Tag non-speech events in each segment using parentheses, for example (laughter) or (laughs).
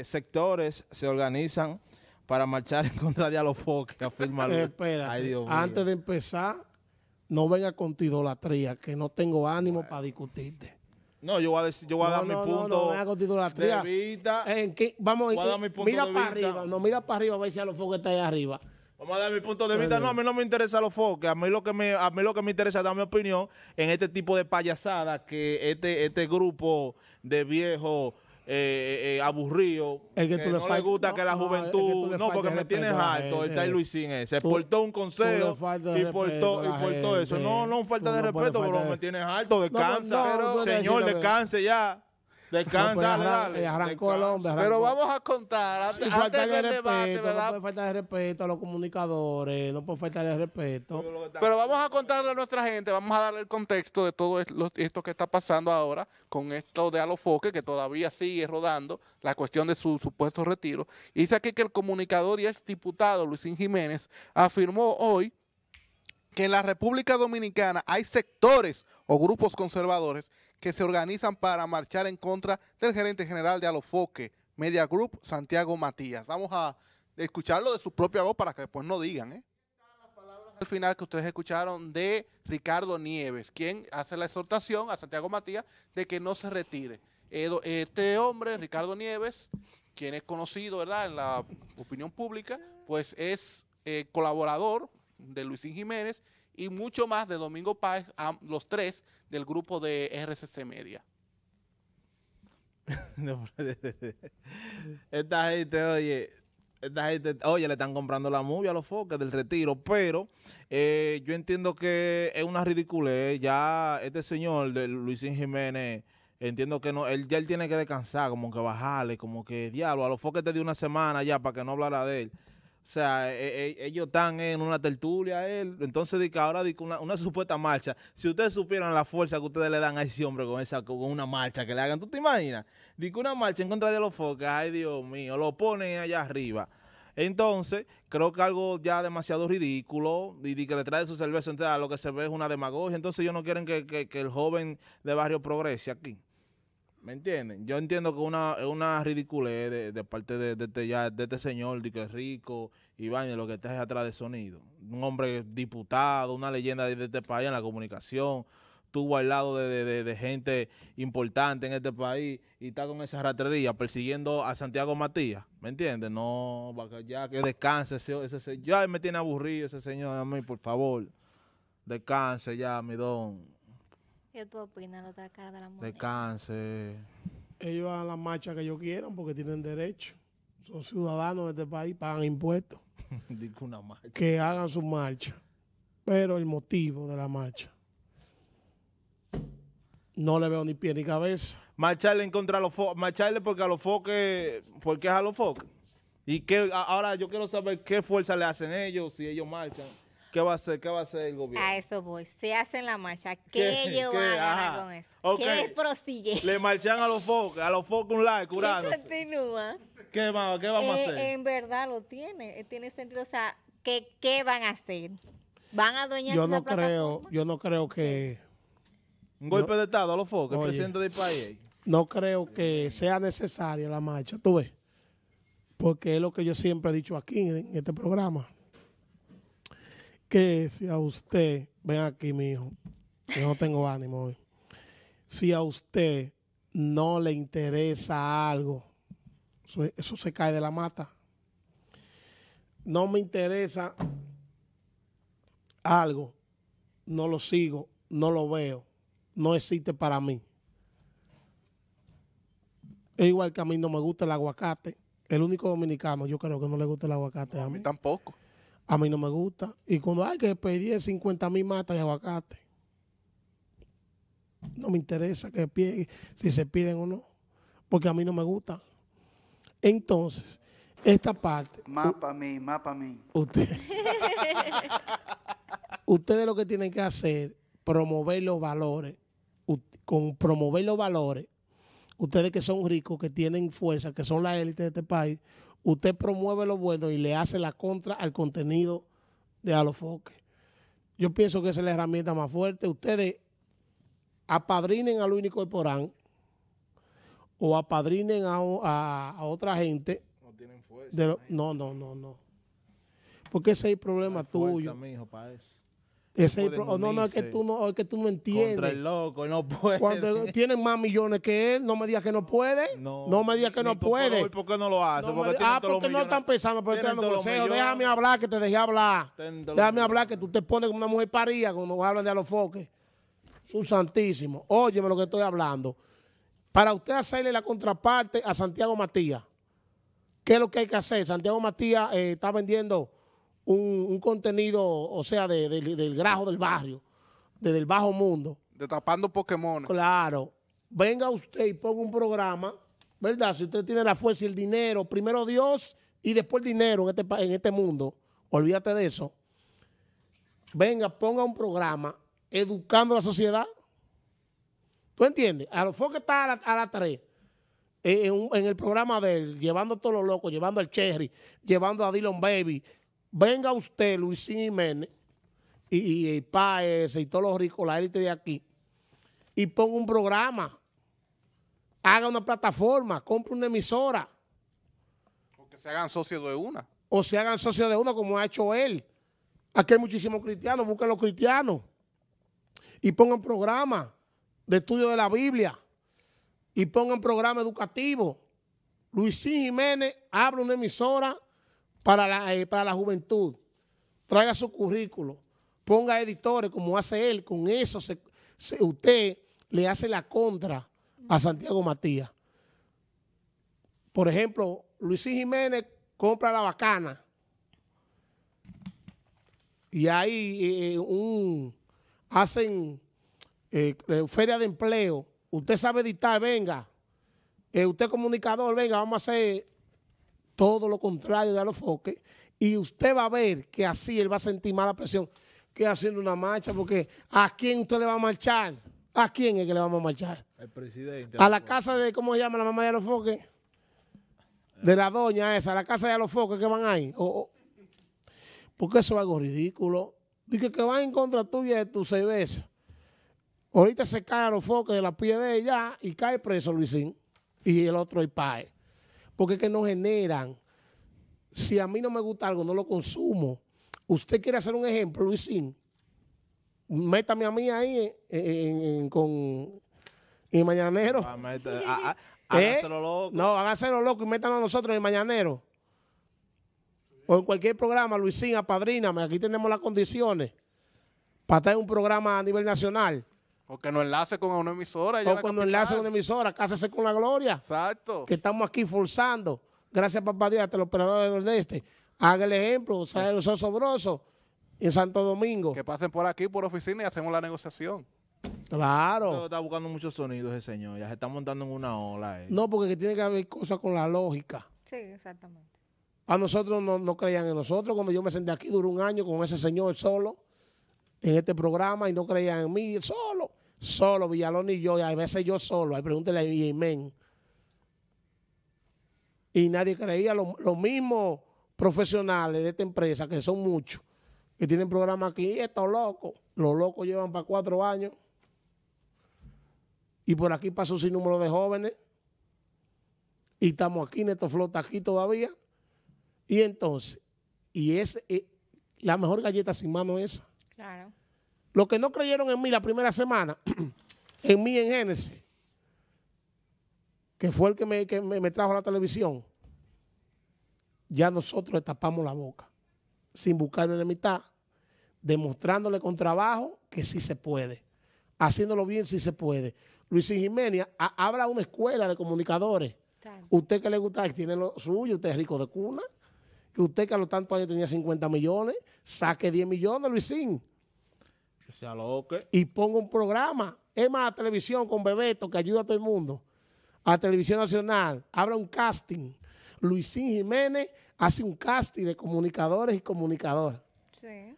Eh, sectores se organizan para marchar (laughs) en contra de Alofoque, afirma Luis. Espera, antes de empezar, no venga con tu idolatría, que no tengo ánimo para discutirte. No, yo voy a, decir, yo voy a dar mi punto no, no, de vista. En vamos, a dar mira para arriba, no, mira para arriba, a ver si foques está ahí arriba. Vamos a dar mi punto de vista. No, a mí no me interesa los foques. A mí lo que me, a mí lo que me interesa es dar mi opinión en este tipo de payasadas que este, este grupo de viejos eh, eh, eh, aburrido. no le, gusta que la juventud. No, porque me tienes harto. Está tal Luisín ese. portó un consejo y portó, y portó eso. No, no, falta de respeto, pero me tienes alto Descansa. Señor, descanse ya. Descansa, eh, arrancó Pero vamos a contar. Antes, del debate, ¿verdad? No puede faltar de respeto a los comunicadores, no puede falta de respeto. Pero vamos a contarle a nuestra gente, vamos a darle el contexto de todo esto que está pasando ahora con esto de Alofoque, que todavía sigue rodando, la cuestión de su supuesto retiro. dice aquí que el comunicador y ex diputado Luisín Jiménez afirmó hoy que en la República Dominicana hay sectores o grupos conservadores que se organizan para marchar en contra del gerente general de Alofoque, Media Group, Santiago Matías. Vamos a escucharlo de su propia voz para que después no digan. ¿eh? al final que ustedes escucharon de Ricardo Nieves, quien hace la exhortación a Santiago Matías de que no se retire. Este hombre, Ricardo Nieves, quien es conocido en la opinión pública, pues es eh, colaborador de Luisín Jiménez y mucho más de Domingo Páez, los tres del grupo de RCC Media. (laughs) (laughs) esta gente, oye, esta gente, oye, le están comprando la movie a los foques del retiro, pero eh, yo entiendo que es una ridiculez. Ya este señor de Luisín Jiménez, entiendo que no, él ya él tiene que descansar, como que bajarle, como que diablo, a los foques te dio una semana ya para que no hablara de él. O sea, e, e, ellos están en una tertulia, él. Entonces, ahora una, supuesta marcha. Si ustedes supieran la fuerza que ustedes le dan a ese hombre con esa con una marcha que le hagan, ¿tú te imaginas? Dice una marcha en contra de los focas, ay Dios mío, lo ponen allá arriba. Entonces, creo que algo ya demasiado ridículo y, que le trae su cerveza, entonces lo que se ve es una demagogia. Entonces, ellos no quieren que el joven de barrio progrese aquí. ¿Me entienden? Yo entiendo que una, es una ridiculez de, parte de, este de, este, señor, de que es rico, Iván, lo que está atrás de sonido. Un hombre diputado, una leyenda de, este país en la comunicación, tuvo al lado de, gente importante en este país y está con esa ratería persiguiendo a Santiago Matías. ¿Me entienden? No, ya que descanse ese, señor, Ya me tiene aburrido ese señor a mí, por favor. Descanse ya, mi don. ¿Qué tú opinas de otra cara de la mujer? De Ellos hagan la marcha que ellos quieran porque tienen derecho. Son ciudadanos de este país, pagan impuestos. (laughs) Digo una marcha. Que hagan su marcha. Pero el motivo de la marcha. No le veo ni pie ni cabeza. Marcharle en contra los foques. Marcharle porque a los focos. Porque es a los foques. Y que ahora yo quiero saber qué fuerza le hacen ellos si ellos marchan. ¿Qué va a hacer? ¿Qué va a hacer el gobierno? A eso voy. Se hacen la marcha. ¿Qué, ellos van a hacer con eso? ¿Qué ¿Qué prosigue? Le marchan a los focos, a los focos un like, (laughs) curándose. ¿Qué continúa? ¿Qué, vamos a eh, hacer? En verdad lo tiene. Eh, tiene sentido. O sea, ¿qué, qué van a hacer? ¿Van a doñar yo no creo, Yo no creo que... Un golpe de estado a los focos, presidente del país. No creo que sea necesaria la marcha, tú ves. Porque es lo que yo siempre he dicho aquí en este programa que si a usted, ven aquí, mi hijo, yo no tengo ánimo hoy. Si a usted no le interesa algo, eso, se cae de la mata. No me interesa algo, no lo sigo, no lo veo, no existe para mí. Es igual que a mí no me gusta el aguacate. El único dominicano, yo creo que no le gusta el aguacate a, a mí. tampoco. A mí no me gusta. Y cuando hay que pedir 50 mil matas de aguacate, no me interesa que si se piden o no, porque a mí no me gusta. Entonces, esta parte. Más para mí, mapa mí. Usted, (laughs) ustedes lo que tienen que hacer, promover los valores. Con promover los valores, ustedes que son ricos, que tienen fuerza, que son la élite de este país, usted promueve lo bueno y le hace la contra al contenido de Alofoque. Yo pienso que esa es la herramienta más fuerte. Ustedes apadrinen a Luis único o apadrinen a, otra gente. No tienen fuerza. no, no, no, no. Porque ese es el problema tuyo. Oh, no, no, es que tú no, oh, es que tú no entiendes. Contra el loco, no puede. Cuando (laughs) tienen más millones que él, no me digas que no puede. No, me digas que no puede. ¿Por qué no lo hace? ah, porque no están pensando, consejos. Déjame hablar, que te dejé hablar. Déjame hablar, que tú te pones como una mujer parida cuando hablan de los foques. Su santísimo. Óyeme lo que estoy hablando. Para usted hacerle la contraparte a Santiago Matías, ¿qué es lo que hay que hacer? Santiago Matías eh, está vendiendo un, contenido, o sea, del grajo del barrio, del bajo mundo. De tapando Pokémon. Claro. Venga usted y ponga un programa, ¿verdad? Si usted tiene la fuerza y el dinero, primero Dios y después el dinero en este, este mundo, olvídate de eso. Venga, ponga un programa educando a la sociedad. ¿Tú entiendes? A lo que está a las tres. 3. Eh, en, en, el programa de llevando a todos los locos, llevando al Cherry, llevando a Dylan Baby, venga usted, Luis Jiménez, y, el y todos los ricos, la élite de aquí, y ponga un programa, haga una plataforma, compre una emisora. O que se hagan socios de una. O se hagan socios de una, como ha hecho él. Aquí hay muchísimos cristianos, busquen los cristianos. Y pongan programa de estudio de la Biblia. Y pongan programa educativo. Luisín Jiménez abre una emisora para la, eh, para la juventud. Traiga su currículo. Ponga editores como hace él. Con eso se, usted le hace la contra a Santiago Matías. Por ejemplo, Luis Jiménez compra la bacana. Y ahí eh, eh, un, hacen feria de empleo. Usted sabe editar, venga. usted comunicador, venga, vamos a hacer todo lo contrario de alofoque, y usted va a ver que así él va a sentir mala presión que haciendo una marcha, porque ¿a quién usted le va a marchar? ¿A quién es que le vamos a marchar? Al presidente. A la casa de, ¿cómo se llama la mamá de Alofoque? De la doña esa, a la casa de Alofoque que van ahí. Porque eso es algo ridículo. Dice que van en contra tuya de tu cerveza. Ahorita se cae Alofoque de la piedra de ella y cae preso Luisín. Y el otro el PAE porque es que no generan. Si a mí no me gusta algo, no lo consumo. Usted quiere hacer un ejemplo, Luisín, métame a mí ahí en, con mañanero. Ah, (laughs) ¿Eh? loco. No, hágaselo loco y métanlo a nosotros en el mañanero. O en cualquier programa, Luisín, apadríname. Aquí tenemos las condiciones para tener un programa a nivel nacional. O que nos enlace con una emisora. O cuando enlace con una emisora, cásese con la gloria. Exacto. Que estamos aquí forzando. Gracias, papá Dios, hasta los operador del Nordeste. Haga el ejemplo, sale los sobroso en Santo Domingo. Que pasen por aquí, por oficina y hacemos la negociación. Claro. está buscando muchos sonidos ese señor. Ya se está montando en una ola. Eh. No, porque tiene que haber cosas con la lógica. Sí, exactamente. A nosotros no, no creían en nosotros. Cuando yo me senté aquí, duró un año con ese señor solo en este programa y no creían en mí solo solo, Villalón y yo, y a veces yo solo, ahí pregúntele a Yemen. Y nadie creía, los lo mismos profesionales de esta empresa, que son muchos, que tienen programa aquí, estos locos, los locos llevan para cuatro años. Y por aquí pasó sin número de jóvenes. Y estamos aquí, Neto Flota aquí todavía. Y entonces, y es eh, la mejor galleta sin mano esa. Claro. Los que no creyeron en mí la primera semana, (clears throat) en mí en Génesis, que fue el que me, trajo a la televisión, ya nosotros le tapamos la boca, sin buscar mitad, demostrándole con trabajo que sí se puede, haciéndolo bien sí se puede. Luis Jiménez habla una escuela de comunicadores. Usted que le gusta, tiene lo suyo, usted es rico de cuna. Que usted que a los tantos años tenía 50 millones, saque 10 millones, Luisín lo Y pongo un programa. Es más, la televisión con Bebeto, que ayuda a todo el mundo. A Televisión Nacional. Abra un casting. Luisín Jiménez hace un casting de comunicadores y comunicadoras. Sí.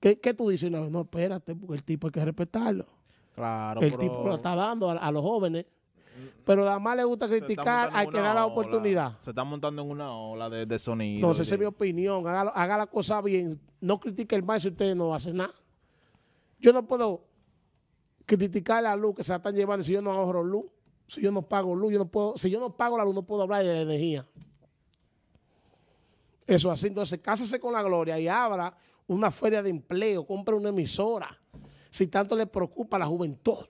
¿Qué, tú dices? No, no, espérate, porque el tipo hay que respetarlo. Claro, El tipo lo está dando a, los jóvenes. Mm. Pero además le gusta criticar, hay que dar la oportunidad. Se está montando en una ola de, sonido. no esa es mi opinión. Haga, la cosa bien. No critique el mal si usted no hacen nada. Yo no puedo criticar la luz que se la están llevando si yo no ahorro luz, si yo no pago luz, no puedo, si yo no pago la luz, no puedo hablar de la energía. Eso así. Entonces, cásese con la gloria y abra una feria de empleo, compre una emisora. Si tanto le preocupa la juventud,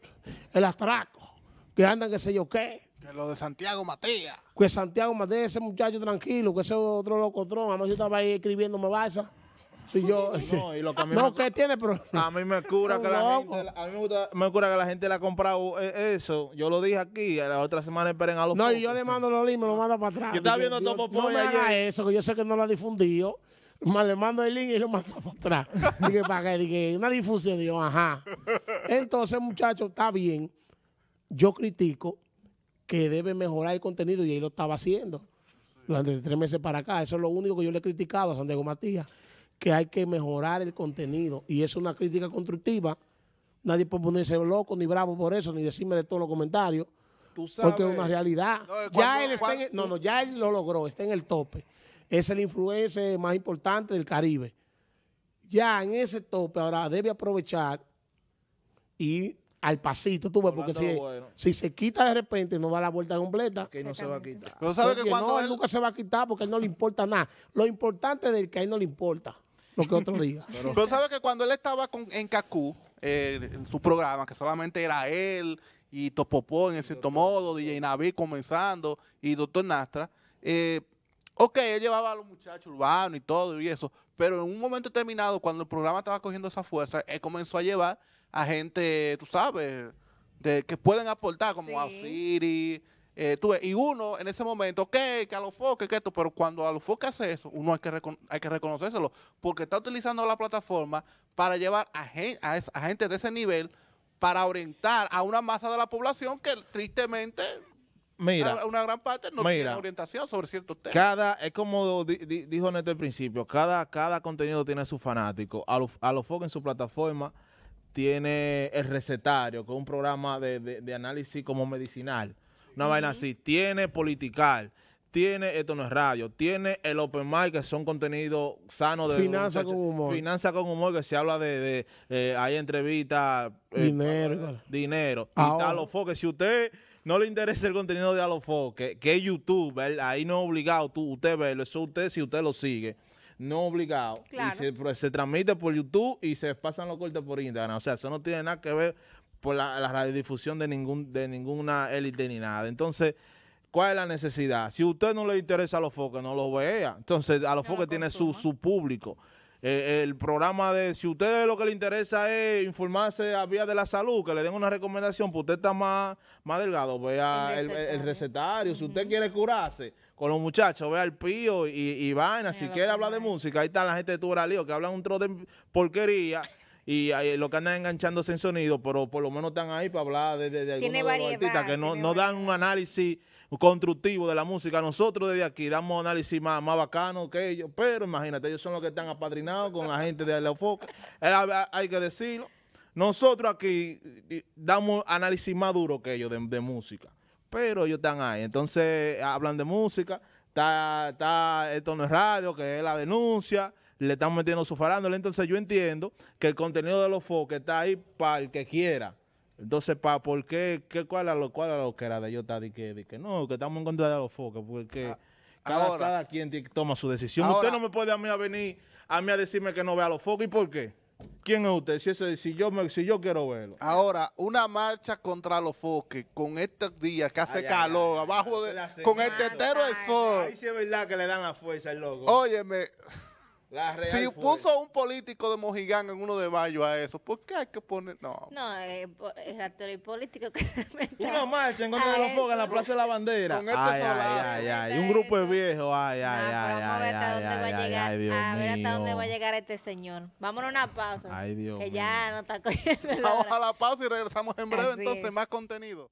el atraco, que andan que sé yo qué. Que lo de Santiago Matías. Que Santiago Matías, ese muchacho tranquilo, que ese otro locotrón. Además, yo estaba ahí escribiendo me balsa. (laughs) no, y lo que no, tiene problemas. A mí me cura que la gente, me, cura que la gente le ha comprado eh, eso. Yo lo dije aquí, a la otra semana esperen a los No, yo le mando los links, me lo mando para atrás. Yo está viendo todo Topo No me eso, que yo sé que no lo ha difundido. le mando el link y lo mando para atrás. (laughs) dije, para que, una difusión. digo, ajá. Entonces, muchachos, está bien. Yo critico que debe mejorar el contenido y ahí lo estaba haciendo durante tres meses para acá. Eso es lo único que yo le he criticado a Diego Matías que hay que mejorar el contenido. Y es una crítica constructiva. Nadie puede ponerse loco ni bravo por eso, ni decirme de todos los comentarios. Porque es una realidad. ya él está en no, no, ya él lo logró, está en el tope. Es el influencer más importante del Caribe. Ya en ese tope ahora debe aprovechar y al pasito, tú ves, porque si, si, se quita de repente no da la vuelta completa. Que no se va a quitar. Pero sabe que cuando no, él nunca se va a quitar porque a él no le importa nada. Lo importante es que a él no le importa lo que otro día. Pero sabes que cuando él estaba en Cacú, eh, en su programa, que solamente era él y Topopó en cierto modo, DJ Naví comenzando y Doctor Nastra, eh, ok, él llevaba a los muchachos urbanos y todo y eso, pero en un momento determinado, cuando el programa estaba cogiendo esa fuerza, él comenzó a llevar a gente, tú sabes, de, que pueden aportar, como a Siri, eh, y uno en ese momento, que que a los foques, que esto, pero cuando a los foques hace eso, uno hay que, hay que reconocérselo, porque está utilizando la plataforma para llevar a, gente a, gente de ese nivel para orientar a una masa de la población que tristemente mira, una gran parte no tiene orientación sobre ciertos temas. Cada, es como dijo Neto al principio, cada, cada contenido tiene su fanático. A los foques en su plataforma tiene el recetario, que es un programa de análisis como medicinal una vaina así. Tiene political, tiene Esto no es radio, tiene el open mic, que son contenidos sanos de... Finanza con humor. Finanza con humor, que se habla de... de eh, hay entrevistas... dinero. Eh, dinero. Y eh, tal, lo que si usted no le interesa el contenido de Alofo, que, que es YouTube, ahí no obligado tú, usted ve eso usted si usted lo sigue, no obligado. Claro. Y se, pues, se, transmite por YouTube y se pasan los cortes por Instagram, o sea, eso no tiene nada que ver por la, radiodifusión de, ningún, de ninguna élite ni nada. Entonces, ¿cuál es la necesidad? Si a usted no le interesa a los foques, no lo vea. Entonces, a los foques tiene su, su público. Eh, el programa de, si a usted lo que le interesa es informarse a vía de la salud, que le den una recomendación, pues usted está más, más delgado, vea el, recetario. Si usted quiere curarse con los muchachos, vea el pío y, y vaina. Si quiere hablar de música, ahí está la gente de Tuberalío, que hablan un tro de porquería. (laughs) y eh, lo que andan enganchándose en sonido, pero por lo menos están ahí para hablar de, de, algunos que no, no dan un análisis constructivo de la música. Nosotros desde aquí damos análisis más, más bacano que ellos, pero imagínate, ellos son los que están apadrinados con la gente de la (laughs) eh, Hay que decirlo. Nosotros aquí eh, damos análisis más duro que ellos de música, pero ellos están ahí. Entonces hablan de música está, está, esto no es radio, que es la denuncia, le estamos metiendo su farándula. Entonces yo entiendo que el contenido de los foques está ahí para el que quiera. Entonces, para ¿por qué? ¿Cuál a lo, cuál lo que era de yo De que, que no, que estamos en contra de los foques, porque ah, cada, quien toma su decisión. Usted no me puede a mí a venir a mí a decirme que no vea los foques, ¿y por qué? ¿Quién es usted? Si, si, yo si yo quiero verlo. Ahora, una marcha contra los foques con estos días que hace calor, abajo de, con el tetero del sol. Ahí sí es verdad que le dan la fuerza al loco. Óyeme si puso un político de Mojigán en uno de mayo a eso, ¿por qué hay que poner? No, no el actor y político que (laughs) Una marcha en contra de los fogos en la Plaza de la Bandera. Con este ay, ay, ay, ay, Un este grupo de viejos. Ay, ay, ay, a ver hasta dónde va a llegar. ver hasta dónde va a llegar este señor. Vámonos a una pausa. Ay, Dios. Que ya no está (laughs) cogiendo. Vamos a la pausa y regresamos en breve. Entonces, más contenido.